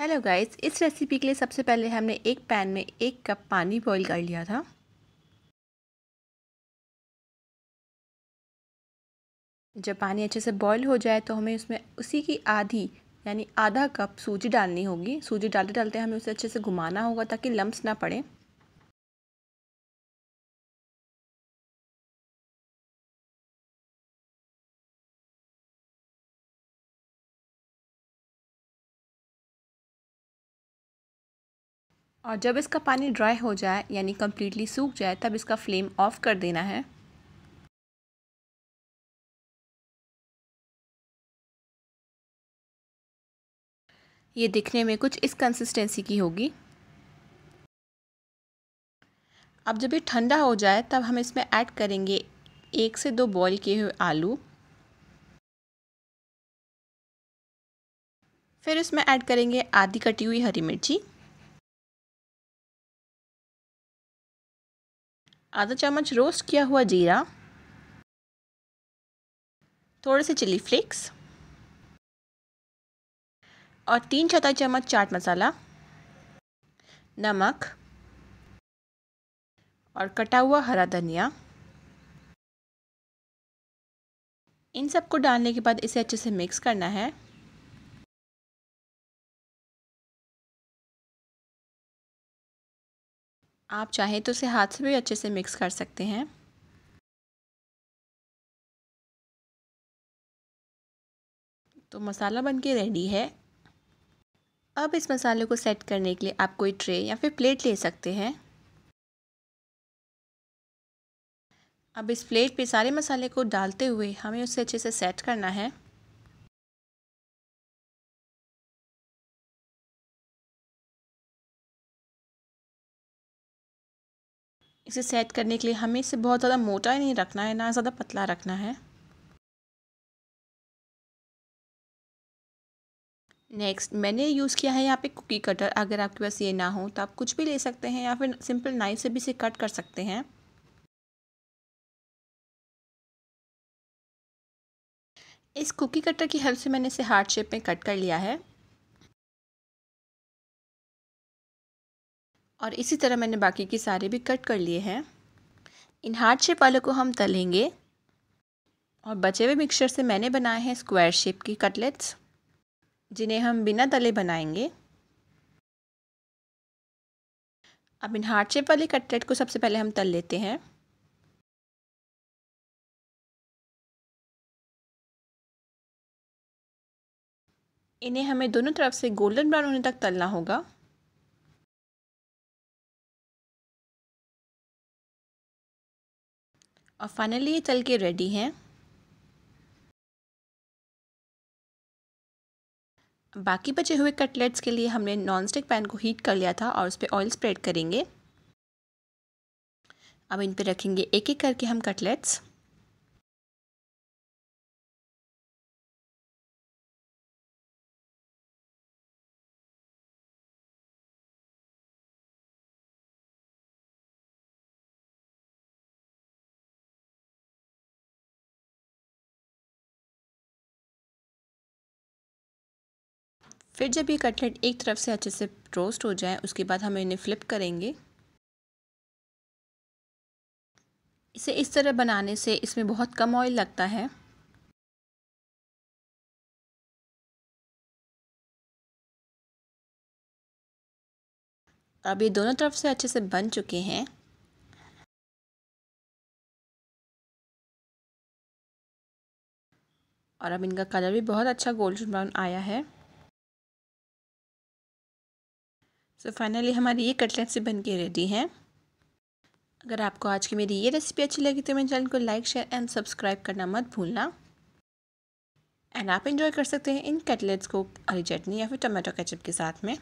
hello guys इस recipe के लिए सबसे पहले हमने एक पैन में एक कप पानी बॉईल कर लिया था जब पानी अच्छे से बॉईल हो जाए तो हमें उसमें उसी की आधी यानी आधा कप सूजी डालनी होगी सूजी डालते डालते हमें उसे अच्छे से घुमाना होगा ताकि लम्स ना पड़े और जब इसका पानी ड्राई हो जाए यानी कम्प्लीटली सूख जाए तब इसका फ्लेम ऑफ़ कर देना है ये दिखने में कुछ इस कंसिस्टेंसी की होगी अब जब ये ठंडा हो जाए तब हम इसमें ऐड करेंगे एक से दो बॉईल किए हुए आलू फिर इसमें ऐड करेंगे आधी कटी हुई हरी मिर्ची आधा चम्मच रोस्ट किया हुआ जीरा थोड़े से चिली फ्लेक्स और तीन चौथाई चम्मच चाट मसाला नमक और कटा हुआ हरा धनिया इन सबको डालने के बाद इसे अच्छे से मिक्स करना है आप चाहें तो इसे हाथ से भी अच्छे से मिक्स कर सकते हैं तो मसाला बनके रेडी है अब इस मसाले को सेट करने के लिए आप कोई ट्रे या फिर प्लेट ले सकते हैं अब इस प्लेट पे सारे मसाले को डालते हुए हमें उसे अच्छे से सेट करना है इसे सेट करने के लिए हमें इसे बहुत ज़्यादा मोटा ही नहीं रखना है ना ज़्यादा पतला रखना है नेक्स्ट मैंने यूज़ किया है यहाँ पे कुकी कटर अगर आपके पास ये ना हो तो आप कुछ भी ले सकते हैं या फिर सिंपल नाइफ से भी इसे कट कर सकते हैं इस कुकी कटर की हेल्प से मैंने इसे हार्ड शेप में कट कर लिया है और इसी तरह मैंने बाकी के सारे भी कट कर लिए हैं इन हार्ड शेप वालों को हम तलेंगे और बचे हुए मिक्सचर से मैंने बनाए हैं स्क्वायर शेप की कटलेट्स जिन्हें हम बिना तले बनाएंगे अब इन हार्ट शेप वाले कटलेट को सबसे पहले हम तल लेते हैं इन्हें हमें दोनों तरफ से गोल्डन ब्राउन होने तक तलना होगा और फाइनली ये तल के रेडी हैं बाकी बचे हुए कटलेट्स के लिए हमने नॉन स्टिक पैन को हीट कर लिया था और उस पर ऑयल स्प्रेड करेंगे अब इन पर रखेंगे एक एक करके हम कटलेट्स फिर जब ये कटलेट एक तरफ से अच्छे से रोस्ट हो जाए उसके बाद हम इन्हें फ्लिप करेंगे इसे इस तरह बनाने से इसमें बहुत कम ऑयल लगता है अब ये दोनों तरफ से अच्छे से बन चुके हैं और अब इनका कलर भी बहुत अच्छा गोल्डन ब्राउन आया है सो फाइनली हमारी ये कटलेट से बन के रेडी हैं अगर आपको आज की मेरी ये रेसिपी अच्छी लगी तो मेरे चैनल को लाइक शेयर एंड सब्सक्राइब करना मत भूलना एंड आप इन्जॉय कर सकते हैं इन कटलेट्स को हरी चटनी या फिर टमाटो केचप के साथ में